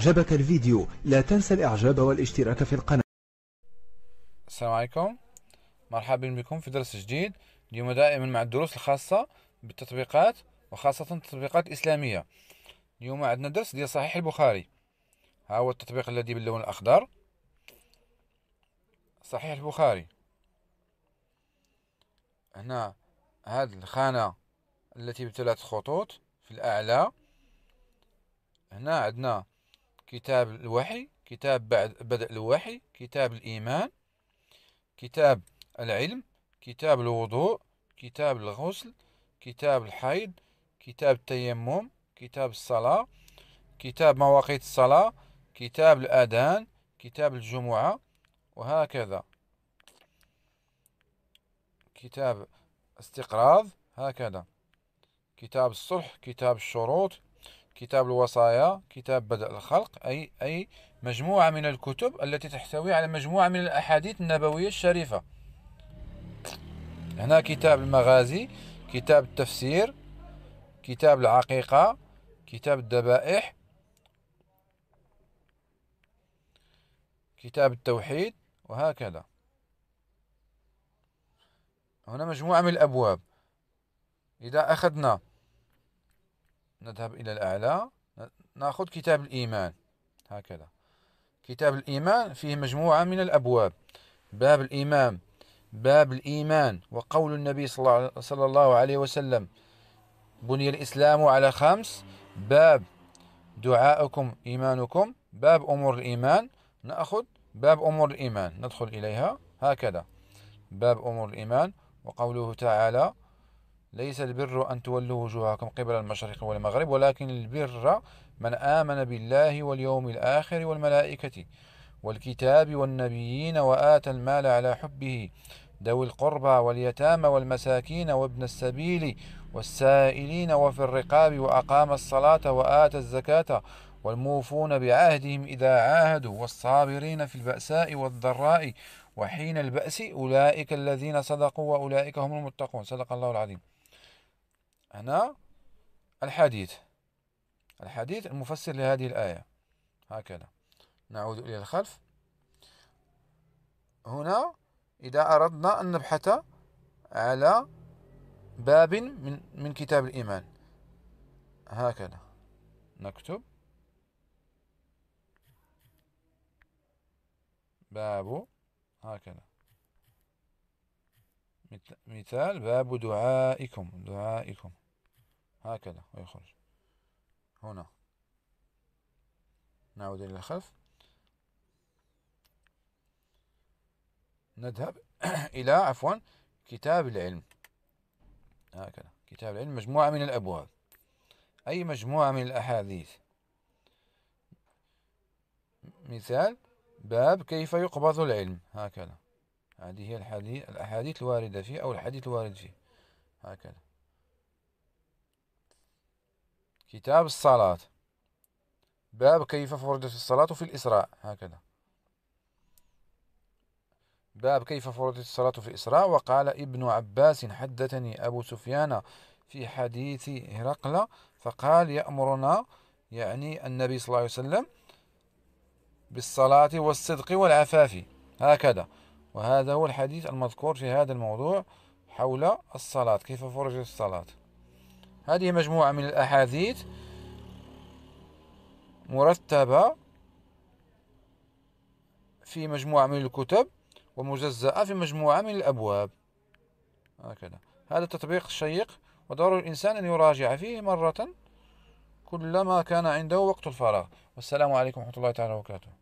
أعجبك الفيديو لا تنسى الإعجاب والاشتراك في القناة السلام عليكم مرحبا بكم في درس جديد اليوم دائما مع الدروس الخاصة بالتطبيقات وخاصة التطبيقات الإسلامية اليوم عندنا درس ديال صحيح البخاري ها هو التطبيق الذي باللون الأخضر صحيح البخاري هنا هذه الخانة التي بثلاث خطوط في الأعلى هنا عندنا كتاب الوحي كتاب بعد بدء الوحي كتاب الإيمان كتاب العلم كتاب الوضوء كتاب الغسل كتاب الحيض كتاب التيمم كتاب الصلاة كتاب مواقيت الصلاة كتاب الأذان كتاب الجمعة وهكذا كتاب استقراض هكذا كتاب الصلح كتاب الشروط كتاب الوصايا كتاب بدء الخلق أي أي مجموعة من الكتب التي تحتوي على مجموعة من الأحاديث النبوية الشريفة هنا كتاب المغازي كتاب التفسير كتاب العقيقة كتاب الذبائح كتاب التوحيد وهكذا هنا مجموعة من الأبواب إذا أخذنا نذهب إلى الأعلى نأخذ كتاب الإيمان هكذا كتاب الإيمان فيه مجموعة من الأبواب باب الإيمان باب الإيمان وقول النبي صلى الله عليه وسلم بني الإسلام على خمس باب دعاءكم إيمانكم باب أمور الإيمان نأخذ باب أمور الإيمان ندخل إليها هكذا باب أمور الإيمان وقوله تعالى ليس البر أن تولوا وجوهكم قبل المشرق والمغرب ولكن البر من آمن بالله واليوم الآخر والملائكة والكتاب والنبيين وآتى المال على حبه ذوي القربى واليتامى والمساكين وابن السبيل والسائلين وفي الرقاب وأقام الصلاة وآتى الزكاة والموفون بعهدهم إذا عاهدوا والصابرين في البأساء والضراء وحين البأس أولئك الذين صدقوا وأولئك هم المتقون صدق الله العظيم هنا الحديث الحديث المفسر لهذه الآية هكذا نعود إلى الخلف هنا إذا أردنا أن نبحث على باب من من كتاب الإيمان هكذا نكتب باب هكذا مثال باب دعائكم دعائكم هكذا ويخرج هنا نعود إلى الخلف نذهب إلى عفوا كتاب العلم هكذا كتاب العلم مجموعة من الأبواب أي مجموعة من الأحاديث مثال باب كيف يقبض العلم هكذا هذه هي الحديث الأحاديث الواردة فيه أو الحديث الوارد فيه هكذا كتاب الصلاة باب كيف فرضت الصلاة في الإسراء هكذا باب كيف فرضت الصلاة في الإسراء وقال ابن عباس حدثني أبو سفيان في حديث هرقل فقال يأمرنا يعني النبي صلى الله عليه وسلم بالصلاة والصدق والعفاف هكذا وهذا هو الحديث المذكور في هذا الموضوع حول الصلاة كيف فرجت الصلاة هذه مجموعة من الأحاديث مرتبة في مجموعة من الكتب ومجزأة في مجموعة من الأبواب هكذا هذا تطبيق شيق وضروري الإنسان أن يراجع فيه مرة كلما كان عنده وقت الفراغ والسلام عليكم ورحمة الله تعالى وبركاته